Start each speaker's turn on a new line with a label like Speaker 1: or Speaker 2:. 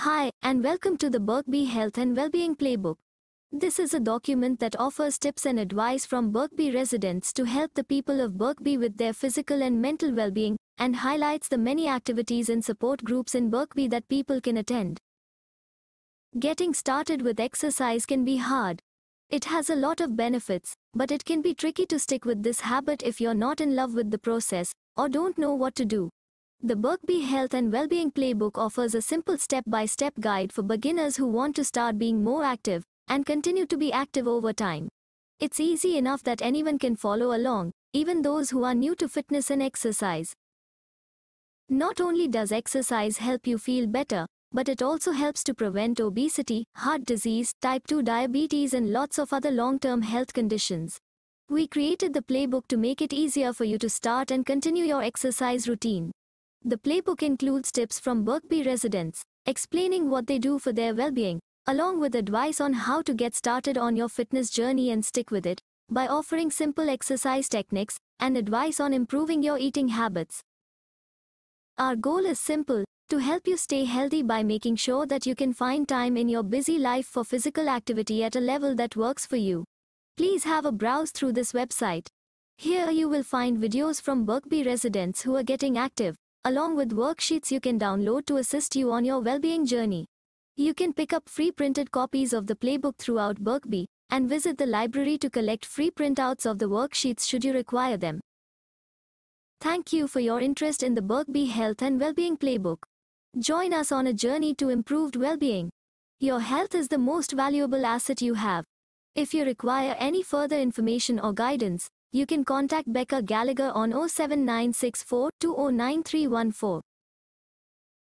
Speaker 1: Hi, and welcome to the Berkby Health and Wellbeing Playbook. This is a document that offers tips and advice from Berkby residents to help the people of Berkby with their physical and mental well-being, and highlights the many activities and support groups in Berkby that people can attend. Getting started with exercise can be hard. It has a lot of benefits, but it can be tricky to stick with this habit if you're not in love with the process, or don't know what to do. The Berkby Health and Wellbeing Playbook offers a simple step-by-step -step guide for beginners who want to start being more active and continue to be active over time. It's easy enough that anyone can follow along, even those who are new to fitness and exercise. Not only does exercise help you feel better, but it also helps to prevent obesity, heart disease, type 2 diabetes and lots of other long-term health conditions. We created the playbook to make it easier for you to start and continue your exercise routine. The playbook includes tips from Berkby residents, explaining what they do for their well-being, along with advice on how to get started on your fitness journey and stick with it, by offering simple exercise techniques and advice on improving your eating habits. Our goal is simple, to help you stay healthy by making sure that you can find time in your busy life for physical activity at a level that works for you. Please have a browse through this website. Here you will find videos from Berkby residents who are getting active, along with worksheets you can download to assist you on your well-being journey. You can pick up free printed copies of the playbook throughout Berkby and visit the library to collect free printouts of the worksheets should you require them. Thank you for your interest in the Berkby Health and Wellbeing Playbook. Join us on a journey to improved well-being. Your health is the most valuable asset you have. If you require any further information or guidance, you can contact Becca Gallagher on 07964 209314.